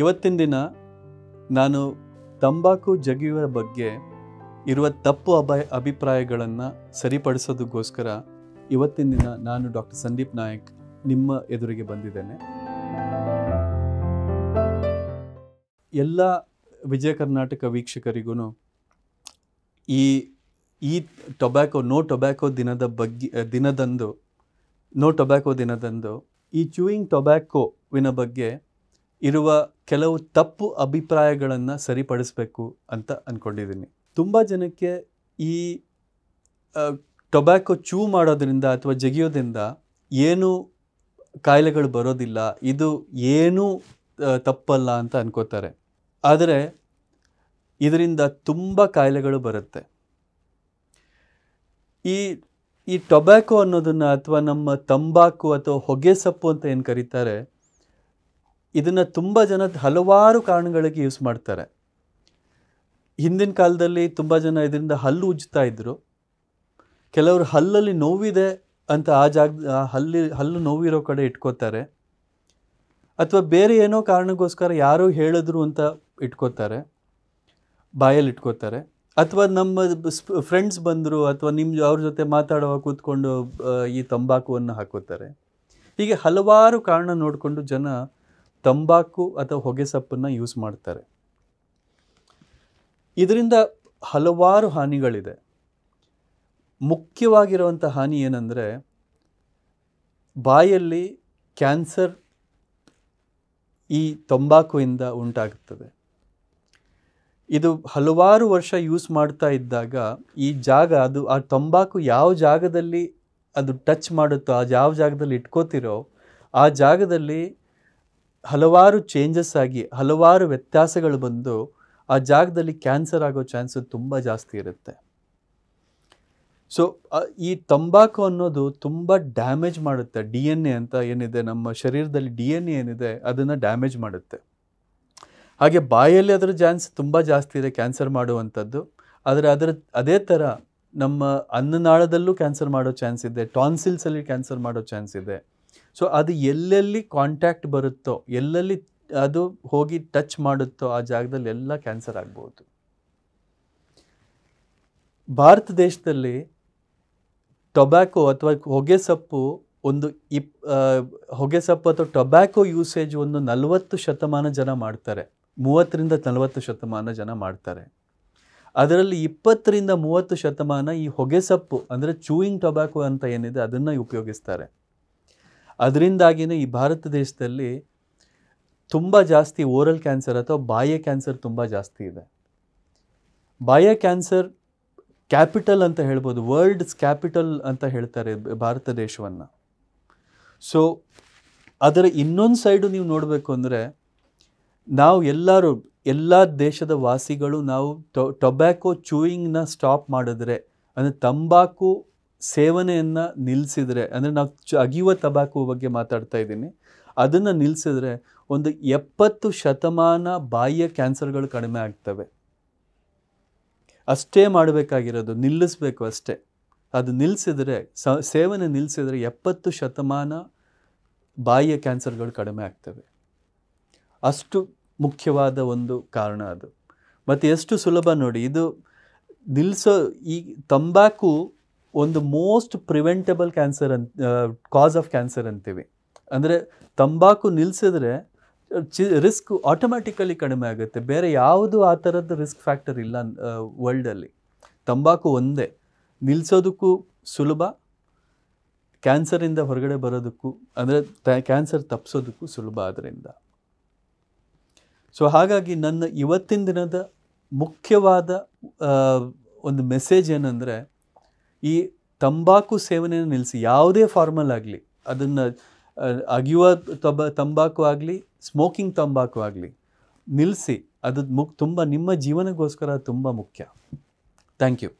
ಇವತ್ತಿನ ದಿನ ನಾನು ತಂಬಾಕು ಜಗಿಯುವ ಬಗ್ಗೆ ಇರುವ ತಪ್ಪು ಅಭಯ ಅಭಿಪ್ರಾಯಗಳನ್ನು ಸರಿಪಡಿಸೋದಕ್ಕೋಸ್ಕರ ಇವತ್ತಿನ ದಿನ ನಾನು ಡಾಕ್ಟರ್ ಸಂದೀಪ್ ನಾಯಕ್ ನಿಮ್ಮ ಎದುರಿಗೆ ಬಂದಿದ್ದೇನೆ ಎಲ್ಲ ವಿಜಯ ಕರ್ನಾಟಕ ವೀಕ್ಷಕರಿಗೂ ಈ ಈ ಟೊಬ್ಯಾಕೊ ನೋ ಟೊಬ್ಯಾಕೊ ದಿನದ ಬಗ್ಗೆ ದಿನದಂದು ನೋ ಟೊಬ್ಯಾಕೊ ದಿನದಂದು ಈ ಚೂಯಿಂಗ್ ಟೊಬ್ಯಾಕೋವಿನ ಬಗ್ಗೆ ಇರುವ ಕೆಲವು ತಪ್ಪು ಅಭಿಪ್ರಾಯಗಳನ್ನು ಸರಿಪಡಿಸಬೇಕು ಅಂತ ಅಂದ್ಕೊಂಡಿದ್ದೀನಿ ತುಂಬ ಜನಕ್ಕೆ ಈ ಟೊಬ್ಯಾಕೊ ಚೂ ಮಾಡೋದರಿಂದ ಅಥವಾ ಜಗಿಯೋದ್ರಿಂದ ಏನು ಕಾಯಿಲೆಗಳು ಬರೋದಿಲ್ಲ ಇದು ಏನೂ ತಪ್ಪಲ್ಲ ಅಂತ ಅನ್ಕೋತಾರೆ ಆದರೆ ಇದರಿಂದ ತುಂಬ ಕಾಯಿಲೆಗಳು ಬರುತ್ತೆ ಈ ಈ ಟೊಬ್ಯಾಕೊ ಅನ್ನೋದನ್ನು ಅಥವಾ ನಮ್ಮ ತಂಬಾಕು ಅಥವಾ ಹೊಗೆ ಸೊಪ್ಪು ಅಂತ ಏನು ಕರೀತಾರೆ ಇದನ್ನು ತುಂಬ ಜನ ಹಲವಾರು ಕಾರಣಗಳಿಗೆ ಯೂಸ್ ಮಾಡ್ತಾರೆ ಹಿಂದಿನ ಕಾಲದಲ್ಲಿ ತುಂಬ ಜನ ಇದರಿಂದ ಹಲ್ಲು ಉಜ್ತಾ ಇದ್ದರು ಕೆಲವರು ಹಲ್ಲಲ್ಲಿ ನೋವಿದೆ ಅಂತ ಆ ಜಾಗ ಹಲ್ಲಿ ಹಲ್ಲು ನೋವಿರೋ ಕಡೆ ಇಟ್ಕೋತಾರೆ ಅಥವಾ ಬೇರೆ ಏನೋ ಕಾರಣಕ್ಕೋಸ್ಕರ ಯಾರೋ ಹೇಳಿದ್ರು ಅಂತ ಇಟ್ಕೋತಾರೆ ಬಾಯಲ್ಲಿ ಇಟ್ಕೋತಾರೆ ಅಥವಾ ನಮ್ಮ ಫ್ರೆಂಡ್ಸ್ ಬಂದರು ಅಥವಾ ನಿಮ್ಮ ಅವ್ರ ಜೊತೆ ಮಾತಾಡುವ ಕೂತ್ಕೊಂಡು ಈ ತಂಬಾಕುವನ್ನು ಹಾಕೋತಾರೆ ಹೀಗೆ ಹಲವಾರು ಕಾರಣ ನೋಡಿಕೊಂಡು ಜನ ತಂಬಾಕು ಅಥವಾ ಹೊಗೆಸೊಪ್ಪನ್ನು ಯೂಸ್ ಮಾಡ್ತಾರೆ ಇದರಿಂದ ಹಲವಾರು ಹಾನಿಗಳಿದೆ ಮುಖ್ಯವಾಗಿರುವಂಥ ಹಾನಿ ಏನಂದರೆ ಬಾಯಲ್ಲಿ ಕ್ಯಾನ್ಸರ್ ಈ ತಂಬಾಕುವಿಂದ ಉಂಟಾಗುತ್ತದೆ ಇದು ಹಲವಾರು ವರ್ಷ ಯೂಸ್ ಮಾಡ್ತಾ ಇದ್ದಾಗ ಈ ಜಾಗ ಅದು ಆ ತಂಬಾಕು ಯಾವ ಜಾಗದಲ್ಲಿ ಅದು ಟಚ್ ಮಾಡುತ್ತೋ ಆ ಯಾವ ಜಾಗದಲ್ಲಿ ಇಟ್ಕೋತಿರೋ ಆ ಜಾಗದಲ್ಲಿ ಹಲವಾರು ಚೇಂಜಸ್ ಆಗಿ ಹಲವಾರು ವ್ಯತ್ಯಾಸಗಳು ಬಂದು ಆ ಜಾಗದಲ್ಲಿ ಕ್ಯಾನ್ಸರ್ ಆಗೋ ಚಾನ್ಸ್ ತುಂಬ ಜಾಸ್ತಿ ಇರುತ್ತೆ ಸೊ ಈ ತಂಬಾಕು ಅನ್ನೋದು ತುಂಬ ಡ್ಯಾಮೇಜ್ ಮಾಡುತ್ತೆ ಡಿ ಎನ್ ಎ ಅಂತ ಏನಿದೆ ನಮ್ಮ ಶರೀರದಲ್ಲಿ ಡಿ ಎನ್ ಎ ಏನಿದೆ ಅದನ್ನು ಡ್ಯಾಮೇಜ್ ಮಾಡುತ್ತೆ ಹಾಗೆ ಬಾಯಲ್ಲಿ ಅದರ ಚಾನ್ಸ್ ತುಂಬ ಜಾಸ್ತಿ ಇದೆ ಕ್ಯಾನ್ಸರ್ ಮಾಡುವಂಥದ್ದು ಆದರೆ ಅದರ ಅದೇ ಥರ ನಮ್ಮ ಅನ್ನನಾಳದಲ್ಲೂ ಕ್ಯಾನ್ಸರ್ ಮಾಡೋ ಚಾನ್ಸ್ ಇದೆ ಟಾನ್ಸಿಲ್ಸಲ್ಲಿ ಕ್ಯಾನ್ಸರ್ ಮಾಡೋ ಚಾನ್ಸ್ ಇದೆ ಸೊ ಅದು ಎಲ್ಲೆಲ್ಲಿ ಕಾಂಟ್ಯಾಕ್ಟ್ ಬರುತ್ತೋ ಎಲ್ಲೆಲ್ಲಿ ಅದು ಹೋಗಿ ಟಚ್ ಮಾಡುತ್ತೋ ಆ ಜಾಗದಲ್ಲಿ ಎಲ್ಲ ಕ್ಯಾನ್ಸರ್ ಆಗ್ಬೋದು ಭಾರತ ದೇಶದಲ್ಲಿ ಟೊಬ್ಯಾಕೊ ಅಥವಾ ಹೊಗೆ ಸೊಪ್ಪು ಒಂದು ಇಪ್ ಹೊಗೆ ಸೊಪ್ಪು ಅಥವಾ ಟೊಬ್ಯಾಕೊ ಯೂಸೇಜ್ ಒಂದು ನಲವತ್ತು ಶತಮಾನ ಜನ ಮಾಡ್ತಾರೆ ಮೂವತ್ತರಿಂದ ನಲವತ್ತು ಶತಮಾನ ಜನ ಮಾಡ್ತಾರೆ ಅದರಲ್ಲಿ ಇಪ್ಪತ್ತರಿಂದ ಮೂವತ್ತು ಶತಮಾನ ಈ ಹೊಗೆ ಸೊಪ್ಪು ಅಂದರೆ ಚೂಯಿಂಗ್ ಟೊಬ್ಯಾಕೊ ಅಂತ ಏನಿದೆ ಅದನ್ನು ಉಪಯೋಗಿಸ್ತಾರೆ ಅದರಿಂದಾಗಿಯೇ ಈ ಭಾರತ ದೇಶದಲ್ಲಿ ತುಂಬ ಜಾಸ್ತಿ ಓರಲ್ ಕ್ಯಾನ್ಸರ್ ಅಥವಾ ಬಾಹ್ಯ ಕ್ಯಾನ್ಸರ್ ತುಂಬ ಜಾಸ್ತಿ ಇದೆ ಬಾಹ್ಯ ಕ್ಯಾನ್ಸರ್ ಕ್ಯಾಪಿಟಲ್ ಅಂತ ಹೇಳ್ಬೋದು ವರ್ಲ್ಡ್ಸ್ ಕ್ಯಾಪಿಟಲ್ ಅಂತ ಹೇಳ್ತಾರೆ ಭಾರತ ದೇಶವನ್ನು ಸೊ ಅದರ ಇನ್ನೊಂದು ಸೈಡು ನೀವು ನೋಡಬೇಕು ಅಂದರೆ ನಾವು ಎಲ್ಲರೂ ಎಲ್ಲ ದೇಶದ ವಾಸಿಗಳು ನಾವು ಟೊಬ್ಯಾಕೋ ಚೂಯಿಂಗ್ನ ಸ್ಟಾಪ್ ಮಾಡಿದ್ರೆ ಅಂದರೆ ತಂಬಾಕು ಸೇವನೆಯನ್ನು ನಿಲ್ಲಿಸಿದರೆ ಅಂದರೆ ನಾವು ಅಗಿಯುವ ತಬಾಕು ಬಗ್ಗೆ ಮಾತಾಡ್ತಾ ಇದ್ದೀನಿ ಅದನ್ನು ನಿಲ್ಲಿಸಿದ್ರೆ ಒಂದು ಎಪ್ಪತ್ತು ಶತಮಾನ ಬಾಯಿಯ ಕ್ಯಾನ್ಸರ್ಗಳು ಕಡಿಮೆ ಆಗ್ತವೆ ಅಷ್ಟೇ ಮಾಡಬೇಕಾಗಿರೋದು ನಿಲ್ಲಿಸಬೇಕು ಅಷ್ಟೇ ಅದು ನಿಲ್ಲಿಸಿದರೆ ಸೇವನೆ ನಿಲ್ಲಿಸಿದರೆ ಎಪ್ಪತ್ತು ಶತಮಾನ ಬಾಯಿಯ ಕ್ಯಾನ್ಸರ್ಗಳು ಕಡಿಮೆ ಆಗ್ತವೆ ಅಷ್ಟು ಮುಖ್ಯವಾದ ಒಂದು ಕಾರಣ ಅದು ಮತ್ತು ಎಷ್ಟು ಸುಲಭ ನೋಡಿ ಇದು ನಿಲ್ಲಿಸೋ ಈ ತಂಬಾಕು ಒಂದು ಮೋಸ್ಟ್ ಪ್ರಿವೆಂಟಬಲ್ ಕ್ಯಾನ್ಸರ್ ಅಂತ ಕಾಸ್ ಆಫ್ ಕ್ಯಾನ್ಸರ್ ಅಂತೀವಿ ಅಂದರೆ ತಂಬಾಕು ನಿಲ್ಲಿಸಿದ್ರೆ ಚಿ ರಿಸ್ಕ್ ಆಟೋಮ್ಯಾಟಿಕಲಿ ಕಡಿಮೆ ಆಗುತ್ತೆ ಬೇರೆ ಯಾವುದು ಆ ಥರದ ರಿಸ್ಕ್ ಫ್ಯಾಕ್ಟರ್ ಇಲ್ಲ ವರ್ಲ್ಡಲ್ಲಿ ತಂಬಾಕು ಒಂದೇ ನಿಲ್ಲಿಸೋದಕ್ಕೂ ಸುಲಭ ಕ್ಯಾನ್ಸರಿಂದ ಹೊರಗಡೆ ಬರೋದಕ್ಕೂ ಅಂದರೆ ಕ್ಯಾನ್ಸರ್ ತಪ್ಪಿಸೋದಕ್ಕೂ ಸುಲಭ ಆದ್ದರಿಂದ ಸೊ ಹಾಗಾಗಿ ನನ್ನ ಇವತ್ತಿನ ದಿನದ ಮುಖ್ಯವಾದ ಒಂದು ಮೆಸೇಜ್ ಏನಂದರೆ ಈ ತಂಬಾಕು ಸೇವನೆಯನ್ನು ನಿಲ್ಲಿಸಿ ಯಾವುದೇ ಫಾರ್ಮಲ್ ಆಗಲಿ ಅದನ್ನು ಅಗಿಯುವ ತಬ ತಂಬಾಕು ಆಗಲಿ ಸ್ಮೋಕಿಂಗ್ ತಂಬಾಕು ಆಗಲಿ ನಿಲ್ಲಿಸಿ ಅದು ಮುಕ್ ತುಂಬ ನಿಮ್ಮ ಜೀವನಕ್ಕೋಸ್ಕರ ತುಂಬ ಮುಖ್ಯ ಥ್ಯಾಂಕ್ ಯು